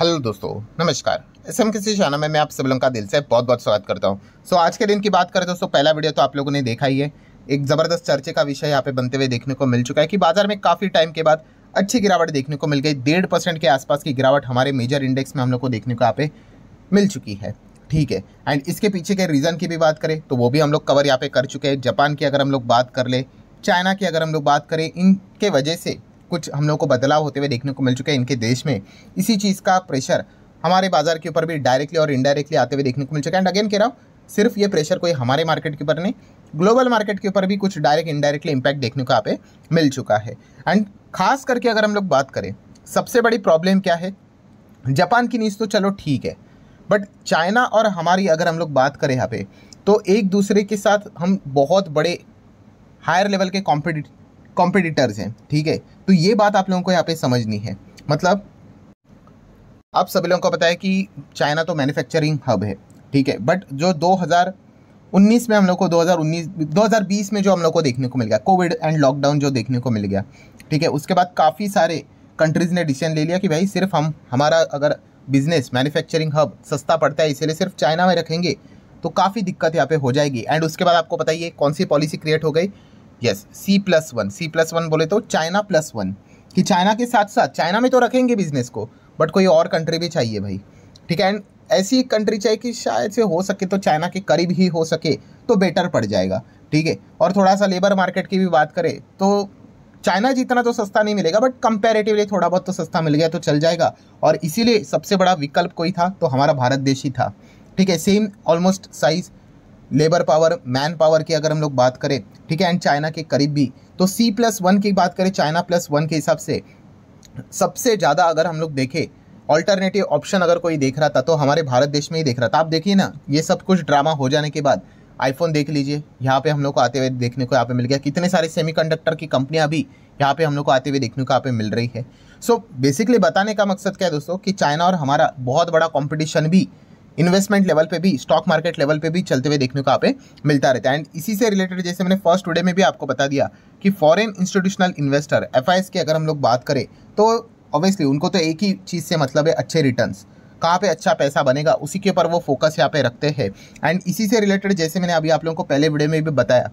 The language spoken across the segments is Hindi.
हेलो दोस्तों नमस्कार एस एम किसी शाना में मैं आप सब लोगों का दिल से बहुत बहुत स्वागत करता हूँ सो so, आज के दिन की बात करें दोस्तों पहला वीडियो तो आप लोगों ने देखा ही है एक ज़बरदस्त चर्चे का विषय यहाँ पे बनते हुए देखने को मिल चुका है कि बाजार में काफ़ी टाइम के बाद अच्छी गिरावट देखने को मिल गई डेढ़ परसेंट के आसपास की गिरावट हमारे मेजर इंडेक्स में हम लोग को देखने को यहाँ पे मिल चुकी है ठीक है एंड इसके पीछे के रीज़न की भी बात करें तो वो भी हम लोग कवर यहाँ पे कर चुके हैं जापान की अगर हम लोग बात कर ले चाइना की अगर हम लोग बात करें इनके वजह से कुछ हम लोग को बदलाव होते हुए देखने को मिल चुके हैं इनके देश में इसी चीज़ का प्रेशर हमारे बाजार के ऊपर भी डायरेक्टली और इनडायरेक्टली आते हुए देखने को मिल चुका है एंड अगेन कह रहा हूँ सिर्फ ये प्रेशर कोई हमारे मार्केट के ऊपर नहीं ग्लोबल मार्केट के ऊपर भी कुछ डायरेक्ट इनडायरेक्टली इम्पैक्ट देखने को यहाँ पे मिल चुका है एंड खास करके अगर हम लोग बात करें सबसे बड़ी प्रॉब्लम क्या है जापान की नीच तो चलो ठीक है बट चाइना और हमारी अगर हम लोग बात करें यहाँ पे तो एक दूसरे के साथ हम बहुत बड़े हायर लेवल के कॉम्पिटिट कॉम्पिटिटर्स हैं ठीक है तो ये बात आप लोगों को यहाँ पे समझनी है मतलब आप सभी लोगों को पता है कि चाइना तो मैन्युफैक्चरिंग हब है ठीक है बट जो 2019 में हम लोग को 2019 2020 में जो हम लोग को देखने को मिल गया कोविड एंड लॉकडाउन जो देखने को मिल गया ठीक है उसके बाद काफ़ी सारे कंट्रीज़ ने डिसीजन ले लिया कि भाई सिर्फ हम हमारा अगर बिजनेस मैन्युफैक्चरिंग हब सस्ता पड़ता है इसीलिए सिर्फ चाइना में रखेंगे तो काफ़ी दिक्कत यहाँ पे हो जाएगी एंड उसके बाद आपको बताइए कौन सी पॉलिसी क्रिएट हो गई yes C plus one C plus one बोले तो चाइना प्लस वन कि चाइना के साथ साथ चाइना में तो रखेंगे बिजनेस को बट कोई और कंट्री भी चाहिए भाई ठीक है एंड ऐसी कंट्री चाहिए कि शायद से हो सके तो चाइना के करीब ही हो सके तो बेटर पड़ जाएगा ठीक है और थोड़ा सा लेबर मार्केट की भी बात करें तो चाइना जितना तो सस्ता नहीं मिलेगा बट कंपेरेटिवली थोड़ा बहुत तो सस्ता मिल गया तो चल जाएगा और इसीलिए सबसे बड़ा विकल्प कोई था तो हमारा भारत देश ही था ठीक है same almost size labour power manpower की अगर हम लोग बात करें ठीक है एंड चाइना के करीब भी तो सी प्लस वन की बात करें चाइना प्लस वन के हिसाब से सबसे ज़्यादा अगर हम लोग देखें ऑल्टरनेटिव ऑप्शन अगर कोई देख रहा था तो हमारे भारत देश में ही देख रहा था आप देखिए ना ये सब कुछ ड्रामा हो जाने के बाद आईफोन देख लीजिए यहाँ पे हम लोग को आते हुए देखने को यहाँ पे मिल गया कितने सारे सेमीकंडक्टर की कंपनियाँ भी यहाँ पे हम लोग को आते हुए देखने को यहाँ पे मिल रही है सो so, बेसिकली बताने का मकसद क्या है दोस्तों कि चाइना और हमारा बहुत बड़ा कॉम्पिटिशन भी इन्वेस्टमेंट लेवल पे भी स्टॉक मार्केट लेवल पे भी चलते हुए देखने को आप मिलता रहता है एंड इसी से रिलेटेड जैसे मैंने फर्स्ट टुडे में भी आपको बता दिया कि फॉरेन इंस्टीट्यूशनल इन्वेस्टर एफ की अगर हम लोग बात करें तो ऑब्वियसली उनको तो एक ही चीज़ से मतलब है अच्छे रिटर्न कहाँ पे अच्छा पैसा बनेगा उसी के ऊपर वो फोकस यहाँ पे रखते हैं एंड इसी से रिलेटेड जैसे मैंने अभी आप लोगों को पहले वीडियो में भी बताया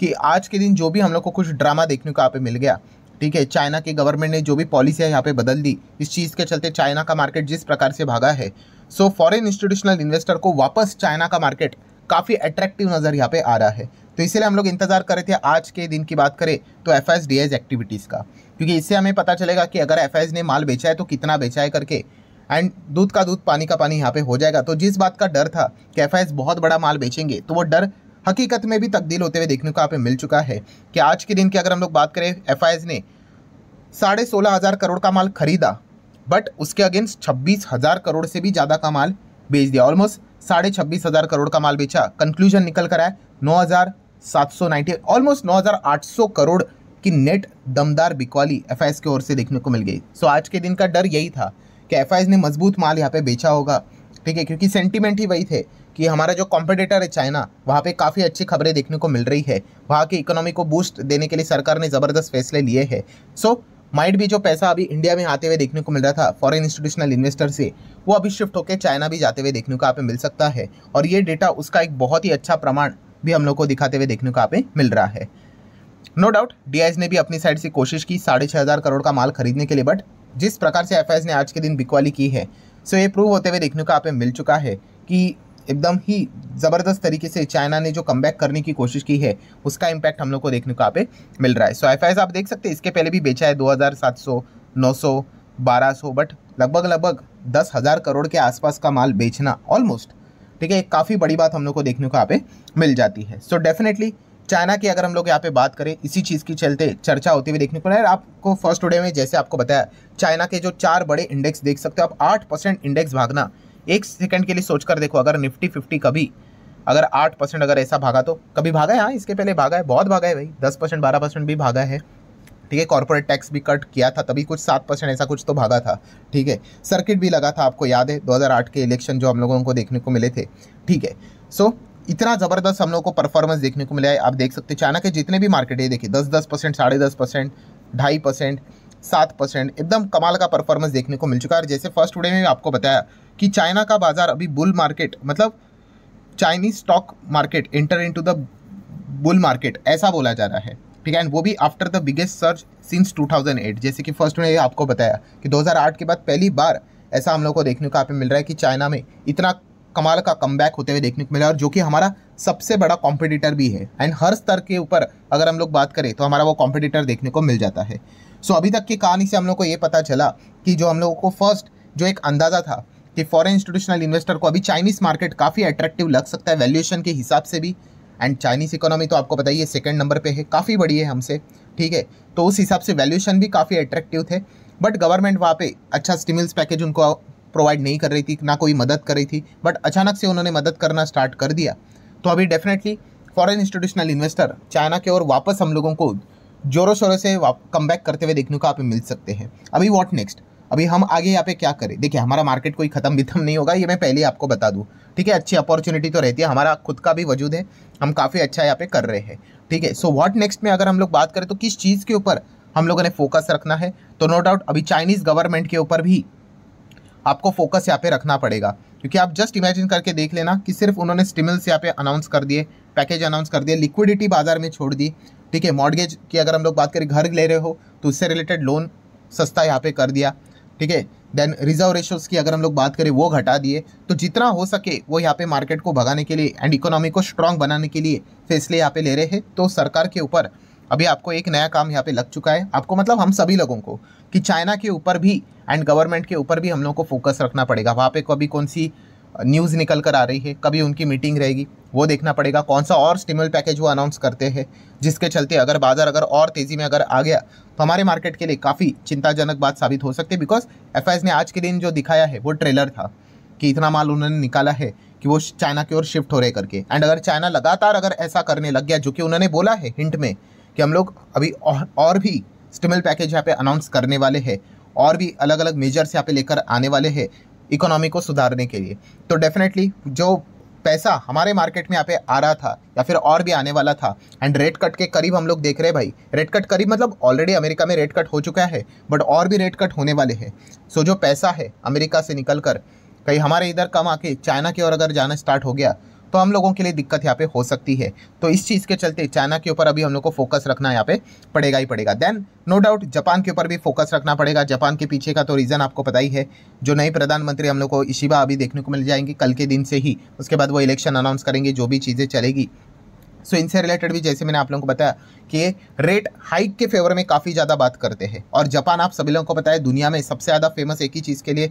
कि आज के दिन जो भी हम लोग को कुछ ड्रामा देखने को यहाँ पे मिल गया ठीक है चाइना के गवर्नमेंट ने जो भी पॉलिसी है यहाँ पे बदल दी इस चीज़ के चलते चाइना का मार्केट जिस प्रकार से भागा है सो फॉरेन इंस्टीट्यूशनल इन्वेस्टर को वापस चाइना का मार्केट काफ़ी अट्रैक्टिव नज़र यहाँ पे आ रहा है तो इसीलिए हम लोग इंतज़ार कर रहे थे आज के दिन की बात करें तो एफ एस डी एज एक्टिविटीज़ का क्योंकि इससे हमें पता चलेगा कि अगर एफ ने माल बेचा है तो कितना बेचा है करके एंड दूध का दूध पानी का पानी यहाँ पे हो जाएगा तो जिस बात का डर था कि एफ बहुत बड़ा माल बेचेंगे तो वो डर हकीकत में भी तब्दील होते हुए देखने को यहाँ पे मिल चुका है कि आज के दिन की अगर हम लोग बात करें एफ ने साढ़े सोलह हज़ार करोड़ का माल खरीदा बट उसके अगेंस्ट छब्बीस हज़ार करोड़ से भी ज़्यादा का माल बेच दिया ऑलमोस्ट साढ़े छब्बीस हज़ार करोड़ का माल बेचा कंक्लूजन निकल कर आया नौ हज़ार सात सौ नाइन्टी ऑलमोस्ट नौ हज़ार आठ सौ करोड़ की नेट दमदार बिकवाली एफ आई एस की ओर से देखने को मिल गई सो so, आज के दिन का डर यही था कि एफ आई एस ने मजबूत माल यहाँ पे बेचा होगा ठीक है क्योंकि सेंटिमेंट ही वही थे कि हमारा जो कॉम्पिटेटर है चाइना वहाँ पे काफ़ी अच्छी खबरें देखने को मिल रही है वहाँ की इकोनॉमी को बूस्ट देने के लिए सरकार ने ज़बरदस्त फैसले लिए हैं सो so, माइंड भी जो पैसा अभी इंडिया में आते हुए देखने को मिल रहा था फॉरेन इंस्टीट्यूशनल इन्वेस्टर से वो अभी शिफ्ट होकर चाइना भी जाते हुए देखने को आप मिल सकता है और ये डेटा उसका एक बहुत ही अच्छा प्रमाण भी हम लोग को दिखाते हुए देखने को आप मिल रहा है नो डाउट डी ने भी अपनी साइड से कोशिश की साढ़े छः हज़ार करोड़ का माल खरीदने के लिए बट जिस प्रकार से एफ ने आज के दिन बिकवाली की है सो ये प्रूव होते हुए देखने को आप मिल चुका है कि एकदम ही ज़बरदस्त तरीके से चाइना ने जो कम करने की कोशिश की है उसका इम्पैक्ट हम लोग को देखने को यहाँ पे मिल रहा है सो आई आप देख सकते हैं इसके पहले भी बेचा है दो हज़ार सात सौ नौ सौ बारह सौ बट लगभग लगभग दस हज़ार करोड़ के आसपास का माल बेचना ऑलमोस्ट ठीक है काफ़ी बड़ी बात हम लोग को देखने को यहाँ पे मिल जाती है सो so डेफिनेटली चाइना की अगर हम लोग यहाँ पे बात करें इसी चीज़ की चलते चर्चा होती हुई देखने को मिला आपको फर्स्ट डे में जैसे आपको बताया चाइना के जो चार बड़े इंडेक्स देख सकते हो आप आठ परसेंट इंडेक्स भागना एक सेकंड के लिए सोचकर देखो अगर निफ्टी फिफ्टी कभी अगर आठ परसेंट अगर ऐसा भागा तो कभी भागा है हाँ इसके पहले भागा है बहुत भागा है भाई दस परसेंट बारह परसेंट भी भागा है ठीक है कॉरपोरेट टैक्स भी कट किया था तभी कुछ सात परसेंट ऐसा कुछ तो भागा था ठीक है सर्किट भी लगा था आपको याद है 2008 के इलेक्शन जो हम लोगों को देखने को मिले थे ठीक है सो इतना ज़बरदस्त हम लोग को परफॉर्मेंस देखने को मिला है आप देख सकते हैं चाइना के जितने भी मार्केट है देखिए दस दस परसेंट साढ़े दस परसेंट ढाई परसेंट सात परसेंट एकदम कमाल का परफॉर्मेंस देखने को मिल चुका है और जैसे फर्स्ट वे में भी आपको बताया कि चाइना का बाजार अभी बुल मार्केट मतलब Chinese stock market enter in the bull market ऐसा बोला जा रहा है ठीक है एंड वो भी after the biggest search since 2008 जैसे कि फर्स्ट ने आपको बताया कि 2008 के बाद पहली बार ऐसा हम लोग को देखने को आप मिल रहा है कि चाइना में इतना कमाल का कम होते हुए देखने को मिला और जो कि हमारा सबसे बड़ा कॉम्पिटिटर भी है एंड हर स्तर के ऊपर अगर हम लोग बात करें तो हमारा वो कॉम्पिटिटर देखने को मिल जाता है सो अभी तक की कहानी से हम लोग को ये पता चला कि जो हम लोगों को फर्स्ट जो एक अंदाज़ा था कि फॉरेन इंस्टीट्यूशनल इन्वेस्टर को अभी चाइनीज़ मार्केट काफ़ी अट्रैक्टिव लग सकता है वैल्यूएशन के हिसाब से भी एंड चाइनीज़ इकोनॉमी तो आपको बताइए सेकेंड नंबर पे है काफ़ी बड़ी है हमसे ठीक है तो उस हिसाब से वैल्यूएशन भी काफ़ी अट्रैक्टिव थे बट गवर्नमेंट वहाँ पे अच्छा स्टिमुलस पैकेज उनको प्रोवाइड नहीं कर रही थी ना कोई मदद कर रही थी बट अचानक से उन्होंने मदद करना स्टार्ट कर दिया तो अभी definitely foreign institutional investor China के ओर वापस हम लोगों को जोरों शोरों से कम बैक करते हुए देखने को आप मिल सकते हैं अभी वॉट नेक्स्ट अभी हम आगे यहाँ पे क्या करें देखिए हमारा मार्केट कोई ख़त्म बिथम तो नहीं होगा ये मैं पहले आपको बता दूँ ठीक है अच्छी अपॉर्चुनिटी तो रहती है हमारा खुद का भी वजूद है हम काफ़ी अच्छा यहाँ पे कर रहे हैं ठीक है सो व्हाट नेक्स्ट में अगर हम लोग बात करें तो किस चीज़ के ऊपर हम लोगों ने फोकस रखना है तो नो डाउट अभी चाइनीज़ गवर्नमेंट के ऊपर भी आपको फोकस यहाँ पे रखना पड़ेगा क्योंकि आप जस्ट इमेजिन करके देख लेना कि सिर्फ उन्होंने स्टिमल्स यहाँ पे अनाउंस कर दिए पैकेज अनाउंस कर दिए लिक्विडिटी बाजार में छोड़ दी ठीक है मॉडगेज की अगर हम लोग बात करें घर ले रहे हो तो उससे रिलेटेड लोन सस्ता यहाँ पे कर दिया ठीक है देन रिजर्व रेशोस की अगर हम लोग बात करें वो घटा दिए तो जितना हो सके वो यहाँ पे मार्केट को भगाने के लिए एंड इकोनॉमी को स्ट्रांग बनाने के लिए फैसले यहाँ पे ले रहे हैं तो सरकार के ऊपर अभी आपको एक नया काम यहाँ पे लग चुका है आपको मतलब हम सभी लोगों को कि चाइना के ऊपर भी एंड गवर्नमेंट के ऊपर भी हम लोग को फोकस रखना पड़ेगा वहाँ पे कभी कौन सी न्यूज़ निकल कर आ रही है कभी उनकी मीटिंग रहेगी वो देखना पड़ेगा कौन सा और स्टिमुल पैकेज वो अनाउंस करते हैं जिसके चलते अगर बाज़ार अगर और तेज़ी में अगर आ गया तो हमारे मार्केट के लिए काफ़ी चिंताजनक बात साबित हो सकती है बिकॉज एफ ने आज के दिन जो दिखाया है वो ट्रेलर था कि इतना माल उन्होंने निकाला है कि वो चाइना की ओर शिफ्ट हो रहे करके एंड अगर चाइना लगातार अगर ऐसा करने लग गया जो कि उन्होंने बोला है हिंट में कि हम लोग अभी और भी स्टिमुल पैकेज यहाँ पे अनाउंस करने वाले हैं और भी अलग अलग मेजर्स यहाँ पे लेकर आने वाले हैं इकोनॉमी को सुधारने के लिए तो डेफिनेटली जो पैसा हमारे मार्केट में यहाँ पे आ रहा था या फिर और भी आने वाला था एंड रेट कट के करीब हम लोग देख रहे हैं भाई रेट कट करीब मतलब ऑलरेडी अमेरिका में रेट कट हो चुका है बट और भी रेट कट होने वाले हैं सो जो पैसा है अमेरिका से निकल कर कहीं हमारे इधर कम आके चाइना की ओर अगर जाना स्टार्ट हो गया तो हम लोगों के लिए दिक्कत यहाँ पे हो सकती है तो इस चीज़ के चलते चाइना के ऊपर अभी हम लोग को फोकस रखना यहाँ पे पड़ेगा ही पड़ेगा देन नो डाउट जापान के ऊपर भी फोकस रखना पड़ेगा जापान के पीछे का तो रीज़न आपको पता ही है जो नए प्रधानमंत्री हम लोग को इशिबा अभी देखने को मिल जाएंगे कल के दिन से ही उसके बाद वो इलेक्शन अनाउंस करेंगे जो भी चीज़ें चलेगी सो so, इनसे रिलेटेड भी जैसे मैंने आप लोगों को बताया कि रेट हाइक के फेवर में काफ़ी ज़्यादा बात करते हैं और जापान आप सभी लोगों को बताया दुनिया में सबसे ज़्यादा फेमस एक ही चीज़ के लिए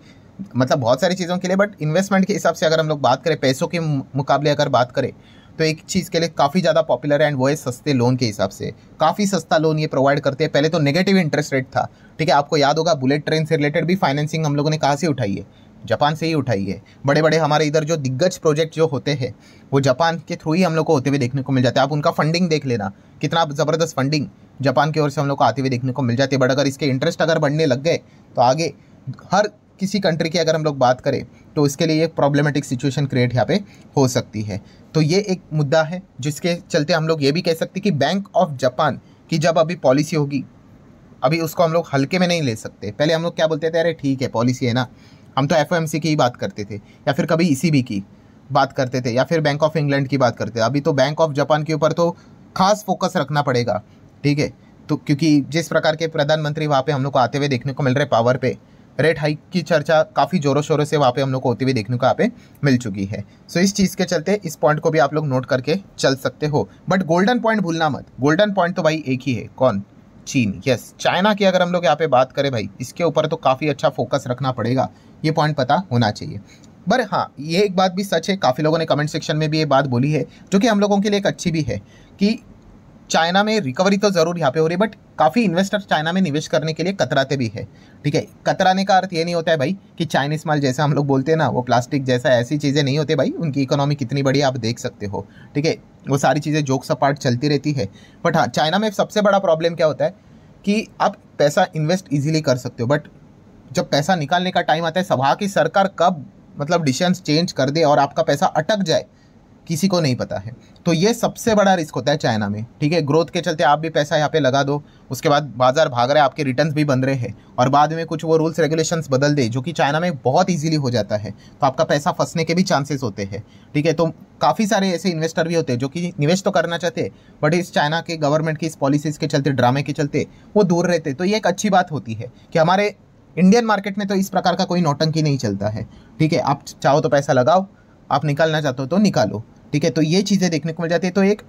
मतलब बहुत सारी चीज़ों के लिए बट इन्वेस्टमेंट के हिसाब से अगर हम लोग बात करें पैसों के मुकाबले अगर बात करें तो एक चीज़ के लिए काफ़ी ज़्यादा पॉपुलर है एंड वो है सस्ते लोन के हिसाब से काफ़ी सस्ता लोन ये प्रोवाइड करते हैं पहले तो नेगेटिव इंटरेस्ट रेट था ठीक है आपको याद होगा बुलेट ट्रेन से रिलेटेड भी फाइनेंसिंग हम लोगों ने कहाँ से उठाई है जापान से ही उठाई है बड़े बड़े हमारे इधर जो दिग्गज प्रोजेक्ट जो होते हैं वो जापान के थ्रू ही हम लोग को होते हुए देखने को मिल जाते हैं आप उनका फंडिंग देख लेना कितना ज़बरदस्त फंडिंग जापान की ओर से हम लोग को आते हुए देखने को मिल जाती है बट अगर इसके इंटरेस्ट अगर बढ़ने लग गए तो आगे हर किसी कंट्री की अगर हम लोग बात करें तो इसके लिए एक प्रॉब्लमेटिक सिचुएशन क्रिएट यहाँ पे हो सकती है तो ये एक मुद्दा है जिसके चलते हम लोग ये भी कह सकते कि बैंक ऑफ जापान की जब अभी पॉलिसी होगी अभी उसको हम लोग हल्के में नहीं ले सकते पहले हम लोग क्या बोलते थे अरे ठीक है पॉलिसी है ना हम तो एफ की ही बात करते थे या फिर कभी ई e की बात करते थे या फिर बैंक ऑफ इंग्लैंड की बात करते थे अभी तो बैंक ऑफ जापान के ऊपर तो खास फोकस रखना पड़ेगा ठीक है तो क्योंकि जिस प्रकार के प्रधानमंत्री वहाँ पे हम लोग को आते हुए देखने को मिल रहे पावर पे रेट हाइक की चर्चा काफ़ी ज़ोरों शोरों से वहाँ पे हम लोग को होती हुई देखने को यहाँ पे मिल चुकी है सो so, इस चीज़ के चलते इस पॉइंट को भी आप लोग नोट करके चल सकते हो बट गोल्डन पॉइंट भूलना मत गोल्डन पॉइंट तो भाई एक ही है कौन चीन यस चाइना की अगर हम लोग यहाँ पे बात करें भाई इसके ऊपर तो काफ़ी अच्छा फोकस रखना पड़ेगा ये पॉइंट पता होना चाहिए पर हाँ ये एक बात भी सच है काफ़ी लोगों ने कमेंट सेक्शन में भी ये बात बोली है जो कि हम लोगों के लिए एक अच्छी भी है कि चाइना में रिकवरी तो ज़रूर यहाँ पे हो रही है बट काफ़ी इन्वेस्टर चाइना में निवेश करने के लिए कतराते भी है ठीक है कतराने का अर्थ ये नहीं होता है भाई कि चाइनीज़ माल जैसा हम लोग बोलते हैं ना वो प्लास्टिक जैसा ऐसी चीज़ें नहीं होती भाई उनकी इकोनॉमी कितनी बड़ी आप देख सकते हो ठीक है वो सारी चीज़ें जोक सपाट चलती रहती है बट हाँ चाइना में सबसे बड़ा प्रॉब्लम क्या होता है कि आप पैसा इन्वेस्ट ईजिली कर सकते हो बट जब पैसा निकालने का टाइम आता है सभा की सरकार कब मतलब डिसीजन चेंज कर दे और आपका पैसा अटक जाए किसी को नहीं पता है तो ये सबसे बड़ा रिस्क होता है चाइना में ठीक है ग्रोथ के चलते आप भी पैसा यहाँ पे लगा दो उसके बाद बाजार भाग रहा है आपके रिटर्न्स भी बन रहे हैं और बाद में कुछ वो रूल्स रेगुलेशंस बदल दे जो कि चाइना में बहुत इजीली हो जाता है तो आपका पैसा फंसने के भी चांसेस होते हैं ठीक है तो काफ़ी सारे ऐसे इन्वेस्टर भी होते हैं जो कि निवेश तो करना चाहते बट इस चाइना के गवर्नमेंट की इस पॉलिसीज़ के चलते ड्रामे के चलते वो दूर रहते तो ये एक अच्छी बात होती है कि हमारे इंडियन मार्केट में तो इस प्रकार का कोई नौटंकी नहीं चलता है ठीक है आप चाहो तो पैसा लगाओ आप निकालना चाहते हो तो निकालो ठीक है तो ये चीज़ें देखने को मिल जाती है तो एक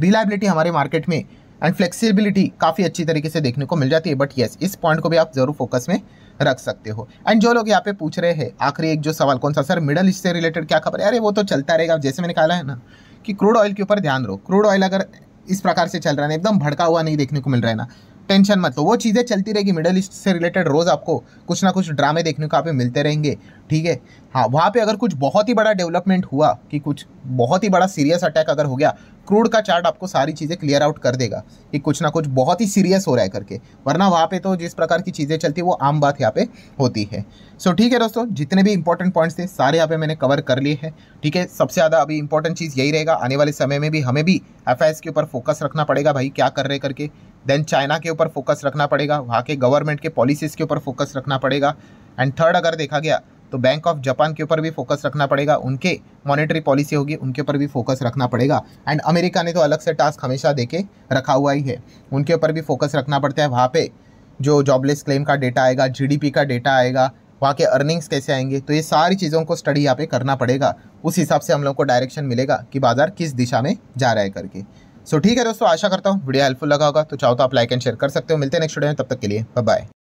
रिलायबिलिटी हमारे मार्केट में एंड फ्लेक्सिबिलिटी काफ़ी अच्छी तरीके से देखने को मिल जाती है बट येस इस पॉइंट को भी आप जरूर फोकस में रख सकते हो एंड जो लोग यहाँ पे पूछ रहे हैं आखिरी एक जो सवाल कौन सा सर मिडल ईस्ट से रिलेटेड क्या खबर है अरे वो तो चलता रहेगा जैसे मैंने कहा है ना कि क्रूड ऑयल के ऊपर ध्यान रहो क्रूड ऑयल अगर इस प्रकार से चल रहा है ना एकदम भड़का हुआ नहीं देखने को मिल रहा है ना टेंशन मत लो वो चीज़ें चलती रहेगी मिडल ईस्ट से रिलेटेड रोज़ आपको कुछ ना कुछ ड्रामे देखने को आप मिलते रहेंगे ठीक है हाँ वहाँ पे अगर कुछ बहुत ही बड़ा डेवलपमेंट हुआ कि कुछ बहुत ही बड़ा सीरियस अटैक अगर हो गया क्रूड का चार्ट आपको सारी चीज़ें क्लियर आउट कर देगा कि कुछ ना कुछ बहुत ही सीरियस हो रहा है करके वरना वहाँ पे तो जिस प्रकार की चीज़ें चलती है वो आम बात यहाँ पे होती है सो so, ठीक है दोस्तों जितने भी इंपॉर्टेंट पॉइंट्स थे सारे यहाँ पे मैंने कवर कर लिए हैं ठीक है सबसे ज़्यादा अभी इंपॉर्टेंट चीज़ यही रहेगा आने वाले समय में भी हमें भी एफ के ऊपर फोकस रखना पड़ेगा भाई क्या कर रहे करके देन चाइना के ऊपर फोकस रखना पड़ेगा वहाँ के गवर्नमेंट के पॉलिसीज़ के ऊपर फोकस रखना पड़ेगा एंड थर्ड अगर देखा गया तो बैंक ऑफ जापान के ऊपर भी फोकस रखना पड़ेगा उनके मॉनेटरी पॉलिसी होगी उनके ऊपर भी फोकस रखना पड़ेगा एंड अमेरिका ने तो अलग से टास्क हमेशा दे के रखा हुआ ही है उनके ऊपर भी फोकस रखना पड़ता है वहाँ पे जो जॉबलेस क्लेम का डेटा आएगा जीडीपी का डेटा आएगा वहाँ के अर्निंग्स कैसे आएंगे तो ये सारी चीज़ों को स्टडी यहाँ पर करना पड़ेगा उस हिसाब से हम लोग को डायरेक्शन मिलेगा कि बाज़ार किस दिशा में जा रहा है करके सो ठीक है दोस्तों आशा करता हूँ वीडियो हेल्पफुल लगा होगा तो चाहो तो आप लाइक एंड शेयर कर सकते हो मिलते हैं नेक्स्ट वीडियो में तब तक के लिए बाय